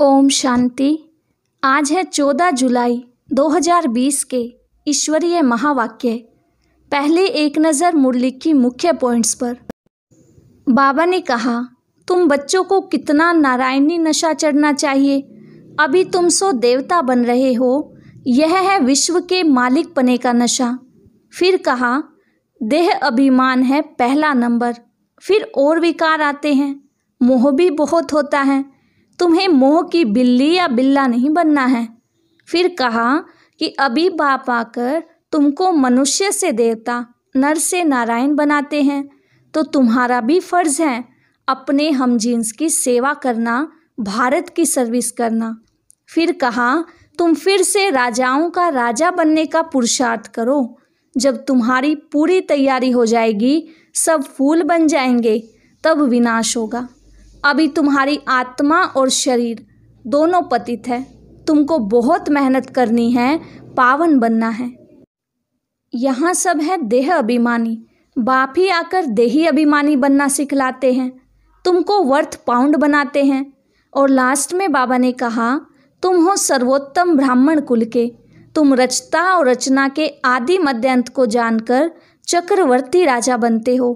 ओम शांति आज है 14 जुलाई 2020 के ईश्वरीय महावाक्य पहले एक नज़र मुरली की मुख्य पॉइंट्स पर बाबा ने कहा तुम बच्चों को कितना नारायणी नशा चढ़ना चाहिए अभी तुम सो देवता बन रहे हो यह है विश्व के मालिक पने का नशा फिर कहा देह अभिमान है पहला नंबर फिर और विकार आते हैं मोह भी बहुत होता है तुम्हें मोह की बिल्ली या बिल्ला नहीं बनना है फिर कहा कि अभी बाप आकर तुमको मनुष्य से देवता नर से नारायण बनाते हैं तो तुम्हारा भी फर्ज है अपने हम जींस की सेवा करना भारत की सर्विस करना फिर कहा तुम फिर से राजाओं का राजा बनने का पुरुषार्थ करो जब तुम्हारी पूरी तैयारी हो जाएगी सब फूल बन जाएंगे तब विनाश होगा अभी तुम्हारी आत्मा और शरीर दोनों पतित है तुमको बहुत मेहनत करनी है पावन बनना है यहाँ सब है देह अभिमानी बाप ही आकर देही अभिमानी बनना सिखलाते हैं तुमको वर्थ पाउंड बनाते हैं और लास्ट में बाबा ने कहा तुम हो सर्वोत्तम ब्राह्मण कुल के तुम रचता और रचना के आदि मध्यंत को जानकर चक्रवर्ती राजा बनते हो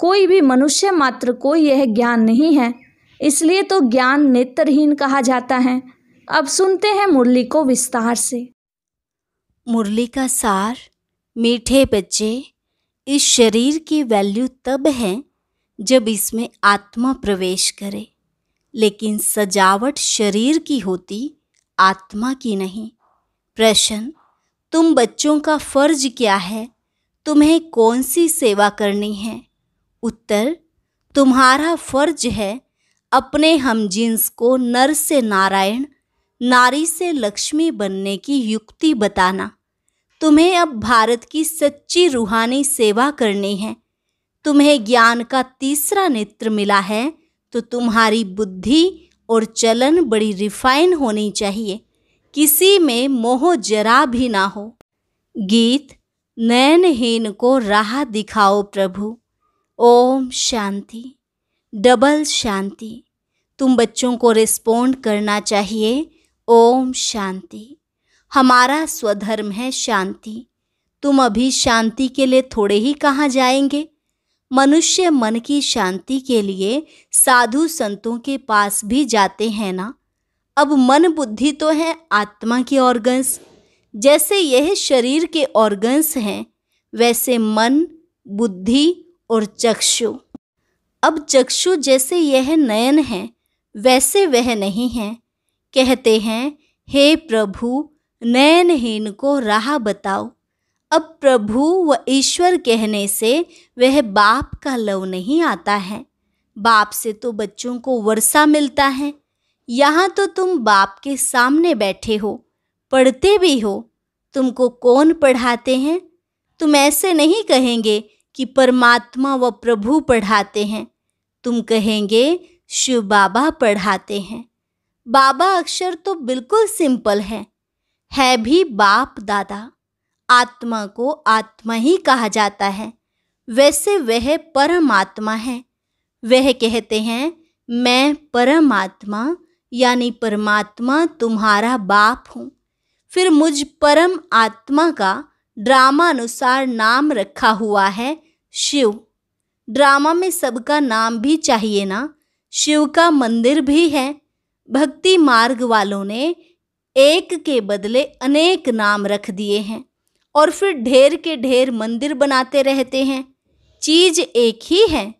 कोई भी मनुष्य मात्र को यह ज्ञान नहीं है इसलिए तो ज्ञान नेत्रहीन कहा जाता है अब सुनते हैं मुरली को विस्तार से मुरली का सार मीठे बच्चे इस शरीर की वैल्यू तब है जब इसमें आत्मा प्रवेश करे लेकिन सजावट शरीर की होती आत्मा की नहीं प्रश्न तुम बच्चों का फर्ज क्या है तुम्हें कौन सी सेवा करनी है उत्तर तुम्हारा फर्ज है अपने हम जींस को नर से नारायण नारी से लक्ष्मी बनने की युक्ति बताना तुम्हें अब भारत की सच्ची रूहानी सेवा करनी है तुम्हें ज्ञान का तीसरा नेत्र मिला है तो तुम्हारी बुद्धि और चलन बड़ी रिफाइन होनी चाहिए किसी में मोह जरा भी ना हो गीत नयनहीन को राह दिखाओ प्रभु ओम शांति डबल शांति तुम बच्चों को रिस्पोंड करना चाहिए ओम शांति हमारा स्वधर्म है शांति तुम अभी शांति के लिए थोड़े ही कहाँ जाएंगे मनुष्य मन की शांति के लिए साधु संतों के पास भी जाते हैं ना अब मन बुद्धि तो है आत्मा के ऑर्गन्स जैसे यह शरीर के ऑर्गन्स हैं वैसे मन बुद्धि और चक्षु अब चक्षु जैसे यह नयन है वैसे वह नहीं है कहते हैं हे प्रभु नयनहीन को राह बताओ अब प्रभु व ईश्वर कहने से वह बाप का लव नहीं आता है बाप से तो बच्चों को वर्षा मिलता है यहाँ तो तुम बाप के सामने बैठे हो पढ़ते भी हो तुमको कौन पढ़ाते हैं तुम ऐसे नहीं कहेंगे कि परमात्मा व प्रभु पढ़ाते हैं तुम कहेंगे शिव बाबा पढ़ाते हैं बाबा अक्षर तो बिल्कुल सिंपल है है भी बाप दादा आत्मा को आत्मा ही कहा जाता है वैसे वह परमात्मा है वह कहते हैं मैं परमात्मा यानी परमात्मा तुम्हारा बाप हूँ फिर मुझ परम आत्मा का ड्रामा अनुसार नाम रखा हुआ है शिव ड्रामा में सबका नाम भी चाहिए ना शिव का मंदिर भी है भक्ति मार्ग वालों ने एक के बदले अनेक नाम रख दिए हैं और फिर ढेर के ढेर मंदिर बनाते रहते हैं चीज एक ही है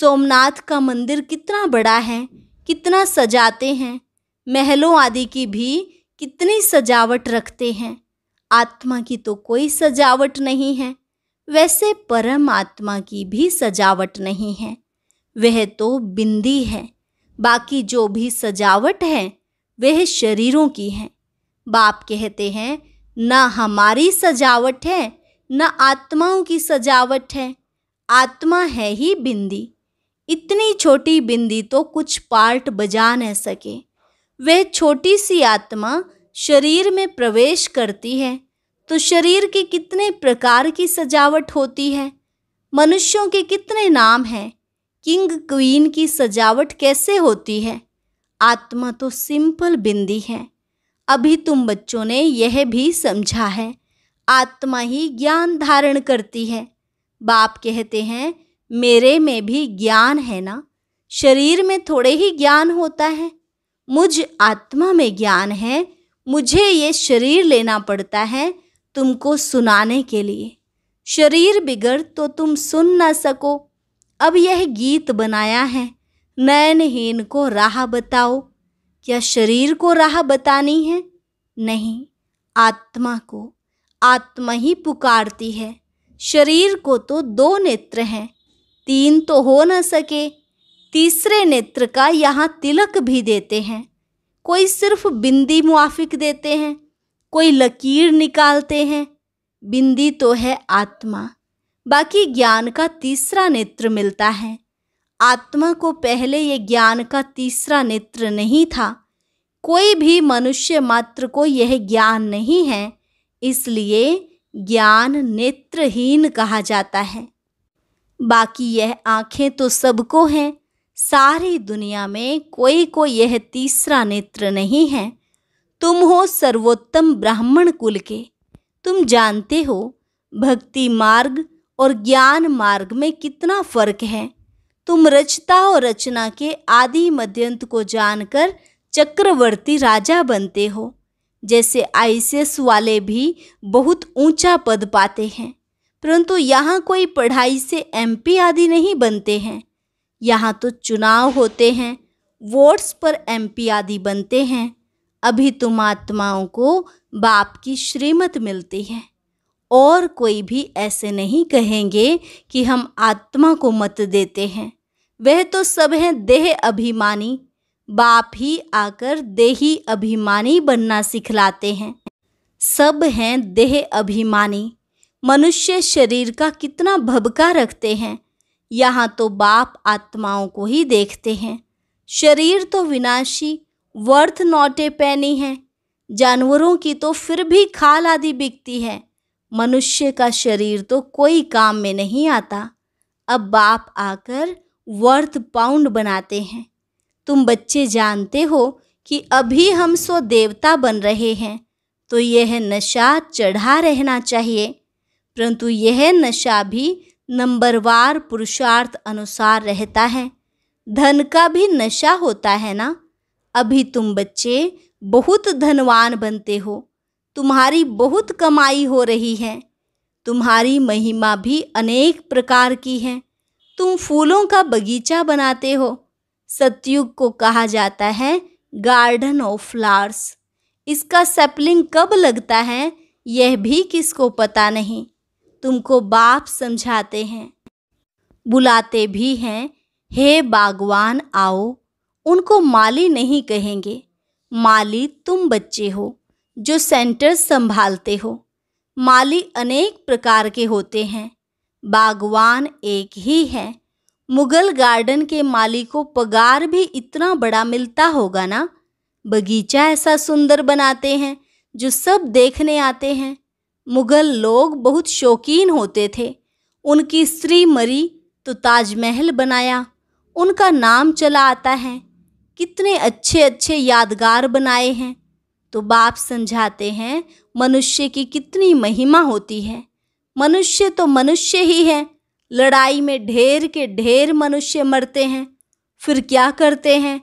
सोमनाथ का मंदिर कितना बड़ा है कितना सजाते हैं महलों आदि की भी कितनी सजावट रखते हैं आत्मा की तो कोई सजावट नहीं है वैसे परम आत्मा की भी सजावट नहीं है वह तो बिंदी है बाकी जो भी सजावट है वह शरीरों की है बाप कहते हैं न हमारी सजावट है न आत्माओं की सजावट है आत्मा है ही बिंदी इतनी छोटी बिंदी तो कुछ पार्ट बजा न सके वह छोटी सी आत्मा शरीर में प्रवेश करती है तो शरीर की कितने प्रकार की सजावट होती है मनुष्यों के कितने नाम हैं किंग क्वीन की सजावट कैसे होती है आत्मा तो सिंपल बिंदी है अभी तुम बच्चों ने यह भी समझा है आत्मा ही ज्ञान धारण करती है बाप कहते हैं मेरे में भी ज्ञान है ना शरीर में थोड़े ही ज्ञान होता है मुझ आत्मा में ज्ञान है मुझे ये शरीर लेना पड़ता है तुमको सुनाने के लिए शरीर बिगड़ तो तुम सुन न सको अब यह गीत बनाया है नयनहीन को राह बताओ क्या शरीर को राह बतानी है नहीं आत्मा को आत्मा ही पुकारती है शरीर को तो दो नेत्र हैं तीन तो हो न सके तीसरे नेत्र का यहाँ तिलक भी देते हैं कोई सिर्फ बिंदी मुआफिक देते हैं कोई लकीर निकालते हैं बिंदी तो है आत्मा बाकी ज्ञान का तीसरा नेत्र मिलता है आत्मा को पहले ये ज्ञान का तीसरा नेत्र नहीं था कोई भी मनुष्य मात्र को यह ज्ञान नहीं है इसलिए ज्ञान नेत्रहीन कहा जाता है बाकी यह आँखें तो सबको हैं सारी दुनिया में कोई को यह तीसरा नेत्र नहीं है तुम हो सर्वोत्तम ब्राह्मण कुल के तुम जानते हो भक्ति मार्ग और ज्ञान मार्ग में कितना फर्क है तुम रचता और रचना के आदि मध्यंत को जानकर चक्रवर्ती राजा बनते हो जैसे आईसीएस वाले भी बहुत ऊंचा पद पाते हैं परंतु यहाँ कोई पढ़ाई से एमपी आदि नहीं बनते हैं यहाँ तो चुनाव होते हैं वोट्स पर एमपी आदि बनते हैं अभी तुम आत्माओं को बाप की श्रीमत मिलती है और कोई भी ऐसे नहीं कहेंगे कि हम आत्मा को मत देते हैं वह तो सब हैं देह अभिमानी बाप ही आकर देही अभिमानी बनना सिखलाते हैं सब हैं देह अभिमानी मनुष्य शरीर का कितना भबका रखते हैं यहाँ तो बाप आत्माओं को ही देखते हैं शरीर तो विनाशी वर्थ नोटे पैनी हैं जानवरों की तो फिर भी खाल आदि बिकती है मनुष्य का शरीर तो कोई काम में नहीं आता अब बाप आकर वर्थ पाउंड बनाते हैं तुम बच्चे जानते हो कि अभी हम सो देवता बन रहे हैं तो यह नशा चढ़ा रहना चाहिए परंतु यह नशा भी नंबरवार पुरुषार्थ अनुसार रहता है धन का भी नशा होता है ना अभी तुम बच्चे बहुत धनवान बनते हो तुम्हारी बहुत कमाई हो रही है तुम्हारी महिमा भी अनेक प्रकार की है तुम फूलों का बगीचा बनाते हो सत्युग को कहा जाता है गार्डन ऑफ फ्लावर्स इसका सेपलिंग कब लगता है यह भी किसको पता नहीं तुमको बाप समझाते हैं बुलाते भी हैं हे बागवान आओ उनको माली नहीं कहेंगे माली तुम बच्चे हो जो सेंटर संभालते हो माली अनेक प्रकार के होते हैं बागवान एक ही है मुगल गार्डन के माली को पगार भी इतना बड़ा मिलता होगा ना बगीचा ऐसा सुंदर बनाते हैं जो सब देखने आते हैं मुगल लोग बहुत शौकीन होते थे उनकी स्त्री मरी तो ताजमहल बनाया उनका नाम चला आता है कितने अच्छे अच्छे यादगार बनाए हैं तो बाप समझाते हैं मनुष्य की कितनी महिमा होती है मनुष्य तो मनुष्य ही है लड़ाई में ढेर के ढेर मनुष्य मरते हैं फिर क्या करते हैं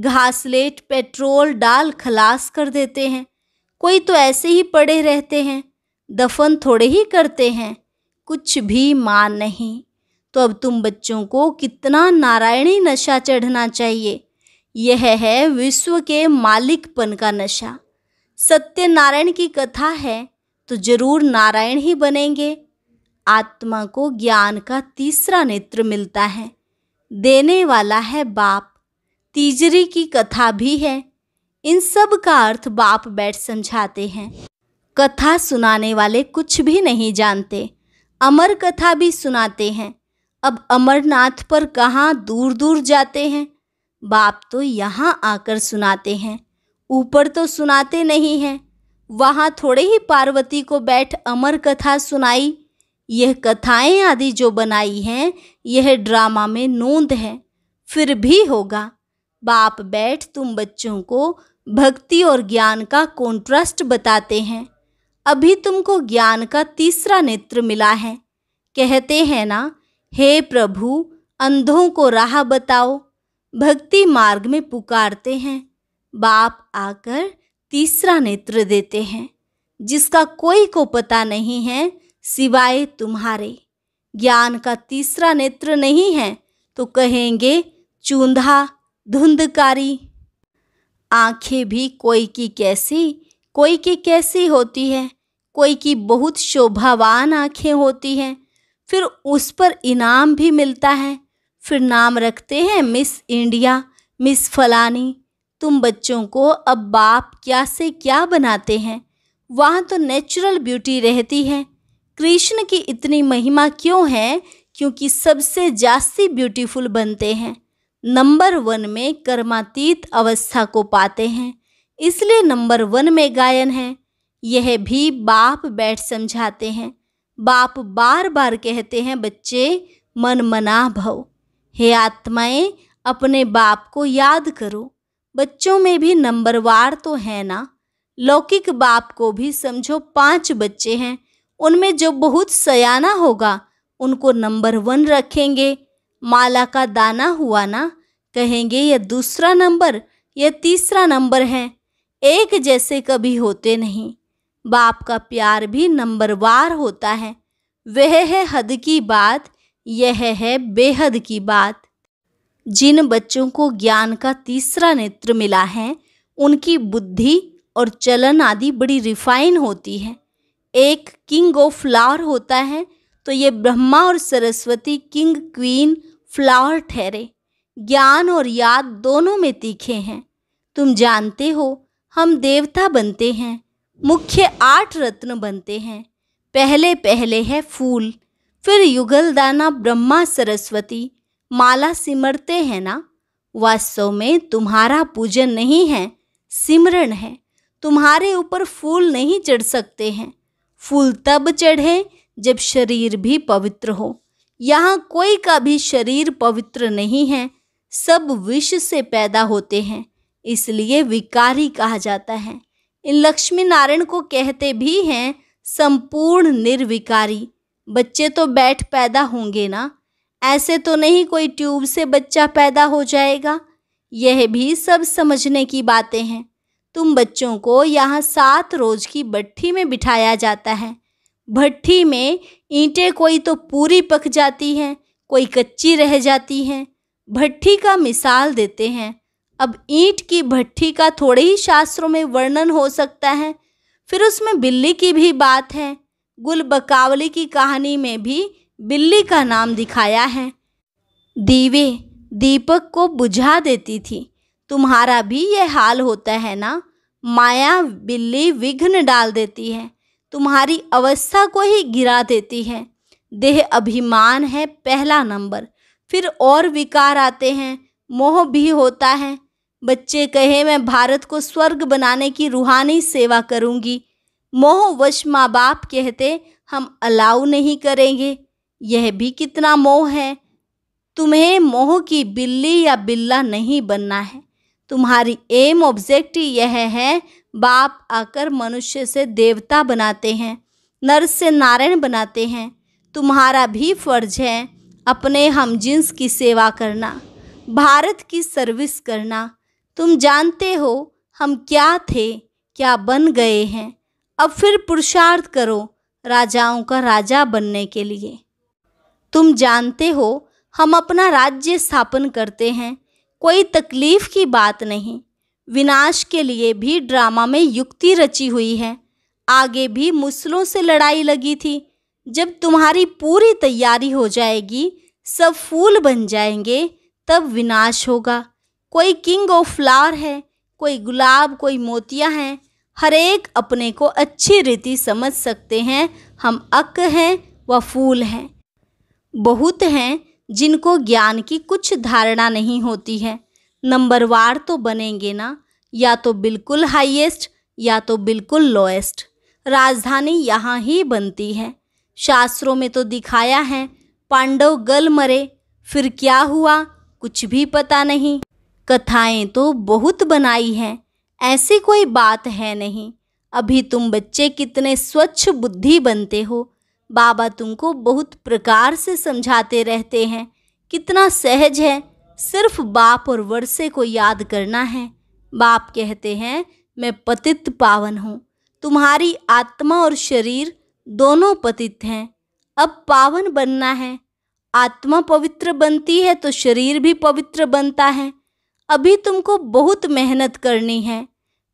घासलेट पेट्रोल डाल खलास कर देते हैं कोई तो ऐसे ही पड़े रहते हैं दफन थोड़े ही करते हैं कुछ भी मान नहीं तो अब तुम बच्चों को कितना नारायणी नशा चढ़ना चाहिए यह है विश्व के मालिकपन का नशा सत्यनारायण की कथा है तो जरूर नारायण ही बनेंगे आत्मा को ज्ञान का तीसरा नेत्र मिलता है देने वाला है बाप तीजरी की कथा भी है इन सब का अर्थ बाप बैठ समझाते हैं कथा सुनाने वाले कुछ भी नहीं जानते अमर कथा भी सुनाते हैं अब अमरनाथ पर कहाँ दूर दूर जाते हैं बाप तो यहाँ आकर सुनाते हैं ऊपर तो सुनाते नहीं हैं वहाँ थोड़े ही पार्वती को बैठ अमर कथा सुनाई यह कथाएं आदि जो बनाई हैं यह ड्रामा में नोंद है फिर भी होगा बाप बैठ तुम बच्चों को भक्ति और ज्ञान का कॉन्ट्रास्ट बताते हैं अभी तुमको ज्ञान का तीसरा नेत्र मिला है कहते हैं ना हे प्रभु अंधों को राह बताओ भक्ति मार्ग में पुकारते हैं बाप आकर तीसरा नेत्र देते हैं जिसका कोई को पता नहीं है सिवाय तुम्हारे ज्ञान का तीसरा नेत्र नहीं है तो कहेंगे चूंधा धुंधकारी आंखें भी कोई की कैसी कोई की कैसी होती है कोई की बहुत शोभावान आंखें होती हैं फिर उस पर इनाम भी मिलता है फिर नाम रखते हैं मिस इंडिया मिस फलानी तुम बच्चों को अब बाप क्या से क्या बनाते हैं वहाँ तो नेचुरल ब्यूटी रहती है कृष्ण की इतनी महिमा क्यों है क्योंकि सबसे जास्ती ब्यूटीफुल बनते हैं नंबर वन में कर्मातीत अवस्था को पाते हैं इसलिए नंबर वन में गायन है यह भी बाप बैठ समझाते हैं बाप बार बार कहते हैं बच्चे मन मना भव हे आत्माएं अपने बाप को याद करो बच्चों में भी नंबरवार तो है ना लौकिक बाप को भी समझो पांच बच्चे हैं उनमें जो बहुत सयाना होगा उनको नंबर वन रखेंगे माला का दाना हुआ ना कहेंगे यह दूसरा नंबर यह तीसरा नंबर है एक जैसे कभी होते नहीं बाप का प्यार भी नंबरवार होता है वह है हद की बात यह है बेहद की बात जिन बच्चों को ज्ञान का तीसरा नेत्र मिला है उनकी बुद्धि और चलन आदि बड़ी रिफाइन होती है एक किंग ऑफ फ्लावर होता है तो ये ब्रह्मा और सरस्वती किंग क्वीन फ्लावर ठहरे ज्ञान और याद दोनों में तीखे हैं तुम जानते हो हम देवता बनते हैं मुख्य आठ रत्न बनते हैं पहले पहले है फूल फिर युगल दाना ब्रह्मा सरस्वती माला सिमरते हैं ना वास्तव में तुम्हारा पूजन नहीं है सिमरण है तुम्हारे ऊपर फूल नहीं चढ़ सकते हैं फूल तब चढ़े जब शरीर भी पवित्र हो यहाँ कोई का भी शरीर पवित्र नहीं है सब विष से पैदा होते हैं इसलिए विकारी कहा जाता है इन लक्ष्मी नारायण को कहते भी हैं संपूर्ण निर्विकारी बच्चे तो बैठ पैदा होंगे ना ऐसे तो नहीं कोई ट्यूब से बच्चा पैदा हो जाएगा यह भी सब समझने की बातें हैं तुम बच्चों को यहाँ सात रोज की भट्ठी में बिठाया जाता है भट्ठी में ईंटें कोई तो पूरी पक जाती हैं कोई कच्ची रह जाती हैं भट्ठी का मिसाल देते हैं अब ईंट की भट्टी का थोड़े ही शास्त्रों में वर्णन हो सकता है फिर उसमें बिल्ली की भी बात है गुलबकावली की कहानी में भी बिल्ली का नाम दिखाया है दीवे दीपक को बुझा देती थी तुम्हारा भी यह हाल होता है ना माया बिल्ली विघ्न डाल देती है तुम्हारी अवस्था को ही गिरा देती है देह अभिमान है पहला नंबर फिर और विकार आते हैं मोह भी होता है बच्चे कहे मैं भारत को स्वर्ग बनाने की रूहानी सेवा करूंगी मोहवश माँ बाप कहते हम अलाउ नहीं करेंगे यह भी कितना मोह है तुम्हें मोह की बिल्ली या बिल्ला नहीं बनना है तुम्हारी एम ऑब्जेक्ट यह है बाप आकर मनुष्य से देवता बनाते हैं नर से नारायण बनाते हैं तुम्हारा भी फर्ज है अपने हम जिन्स की सेवा करना भारत की सर्विस करना तुम जानते हो हम क्या थे क्या बन गए हैं अब फिर पुरुषार्थ करो राजाओं का राजा बनने के लिए तुम जानते हो हम अपना राज्य स्थापन करते हैं कोई तकलीफ की बात नहीं विनाश के लिए भी ड्रामा में युक्ति रची हुई है आगे भी मुसलों से लड़ाई लगी थी जब तुम्हारी पूरी तैयारी हो जाएगी सब फूल बन जाएंगे तब विनाश होगा कोई किंग ऑफ फ्लावर है कोई गुलाब कोई मोतियाँ हैं हरेक अपने को अच्छी रीति समझ सकते हैं हम अक हैं व फूल हैं बहुत हैं जिनको ज्ञान की कुछ धारणा नहीं होती है नंबरवार तो बनेंगे ना या तो बिल्कुल हाईएस्ट या तो बिल्कुल लोएस्ट राजधानी यहाँ ही बनती है शास्त्रों में तो दिखाया है पांडव गल मरे फिर क्या हुआ कुछ भी पता नहीं कथाएं तो बहुत बनाई हैं ऐसी कोई बात है नहीं अभी तुम बच्चे कितने स्वच्छ बुद्धि बनते हो बाबा तुमको बहुत प्रकार से समझाते रहते हैं कितना सहज है सिर्फ बाप और वर्षे को याद करना है बाप कहते हैं मैं पतित पावन हूँ तुम्हारी आत्मा और शरीर दोनों पतित हैं अब पावन बनना है आत्मा पवित्र बनती है तो शरीर भी पवित्र बनता है अभी तुमको बहुत मेहनत करनी है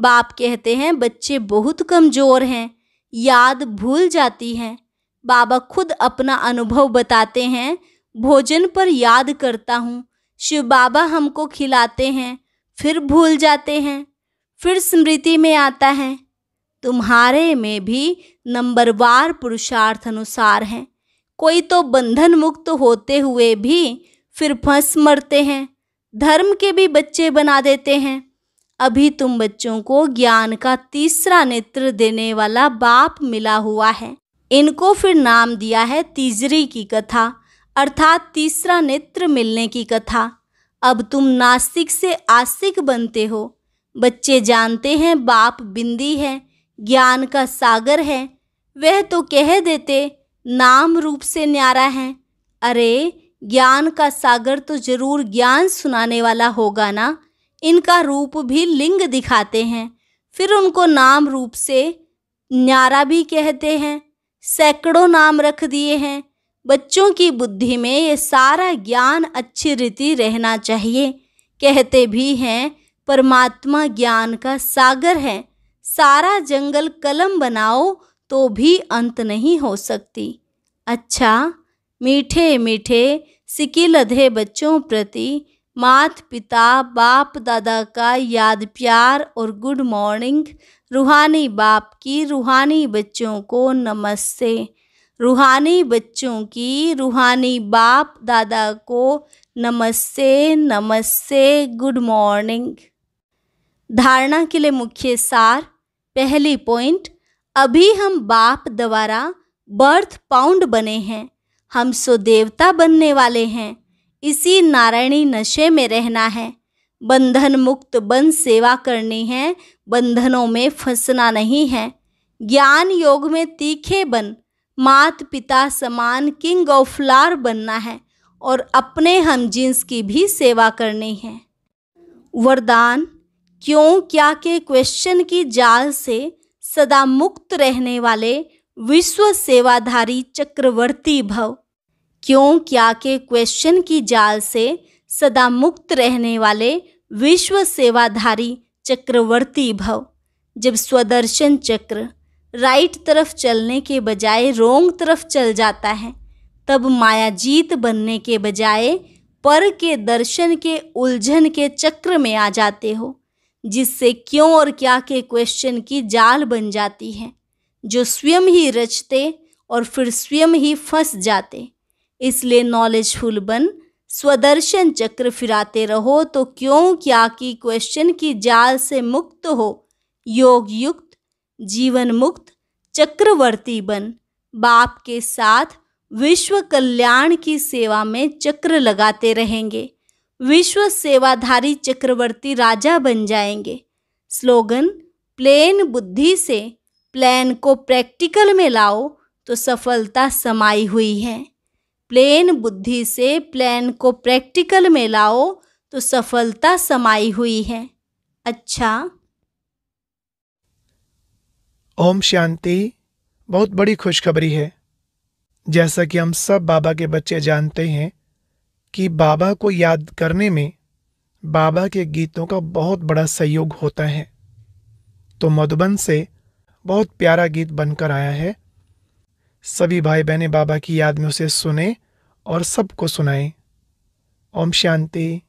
बाप कहते हैं बच्चे बहुत कमज़ोर हैं याद भूल जाती हैं बाबा खुद अपना अनुभव बताते हैं भोजन पर याद करता हूँ शिव बाबा हमको खिलाते हैं फिर भूल जाते हैं फिर स्मृति में आता है तुम्हारे में भी नंबरवार पुरुषार्थ अनुसार हैं कोई तो बंधन मुक्त होते हुए भी फिर फंस मरते हैं धर्म के भी बच्चे बना देते हैं अभी तुम बच्चों को ज्ञान का तीसरा नेत्र देने वाला बाप मिला हुआ है इनको फिर नाम दिया है तीजरी की कथा अर्थात तीसरा नेत्र मिलने की कथा अब तुम नास्तिक से आस्तिक बनते हो बच्चे जानते हैं बाप बिंदी है ज्ञान का सागर है वह तो कह देते नाम रूप से न्यारा है अरे ज्ञान का सागर तो जरूर ज्ञान सुनाने वाला होगा ना इनका रूप भी लिंग दिखाते हैं फिर उनको नाम रूप से न्यारा भी कहते हैं सैकड़ों नाम रख दिए हैं बच्चों की बुद्धि में ये सारा ज्ञान अच्छी रीति रहना चाहिए कहते भी हैं परमात्मा ज्ञान का सागर है सारा जंगल कलम बनाओ तो भी अंत नहीं हो सकती अच्छा मीठे मीठे सिकी लधे बच्चों प्रति मात पिता बाप दादा का याद प्यार और गुड मॉर्निंग रूहानी बाप की रूहानी बच्चों को नमस्ते रूहानी बच्चों की रूहानी बाप दादा को नमस्ते नमस्ते गुड मॉर्निंग धारणा के लिए मुख्य सार पहली पॉइंट अभी हम बाप द्वारा बर्थ पाउंड बने हैं हम सो देवता बनने वाले हैं इसी नारायणी नशे में रहना है बंधन मुक्त बन सेवा करनी है बंधनों में फंसना नहीं है ज्ञान योग में तीखे बन मात पिता समान किंग ऑफ लार बनना है और अपने हम जींस की भी सेवा करनी है वरदान क्यों क्या के क्वेश्चन की जाल से सदा मुक्त रहने वाले विश्व सेवाधारी चक्रवर्ती भव क्यों क्या के क्वेश्चन की जाल से सदा मुक्त रहने वाले विश्व सेवाधारी चक्रवर्ती भव जब स्वदर्शन चक्र राइट तरफ चलने के बजाय रोंग तरफ चल जाता है तब मायाजीत बनने के बजाय पर के दर्शन के उलझन के चक्र में आ जाते हो जिससे क्यों और क्या के क्वेश्चन की जाल बन जाती है जो स्वयं ही रचते और फिर स्वयं ही फंस जाते इसलिए नॉलेजफुल बन स्वदर्शन चक्र फिराते रहो तो क्यों क्या कि क्वेश्चन की जाल से मुक्त हो योग युक्त जीवन मुक्त चक्रवर्ती बन बाप के साथ विश्व कल्याण की सेवा में चक्र लगाते रहेंगे विश्व सेवाधारी चक्रवर्ती राजा बन जाएंगे स्लोगन प्लेन बुद्धि से प्लान को प्रैक्टिकल में लाओ तो सफलता समाई हुई है प्लेन बुद्धि से प्लान को प्रैक्टिकल में लाओ तो सफलता समाई हुई है अच्छा ओम शांति बहुत बड़ी खुशखबरी है जैसा कि हम सब बाबा के बच्चे जानते हैं कि बाबा को याद करने में बाबा के गीतों का बहुत बड़ा सहयोग होता है तो मधुबन से बहुत प्यारा गीत बनकर आया है सभी भाई बहनें बाबा की याद में उसे सुने और सबको सुनाएं ओम शांति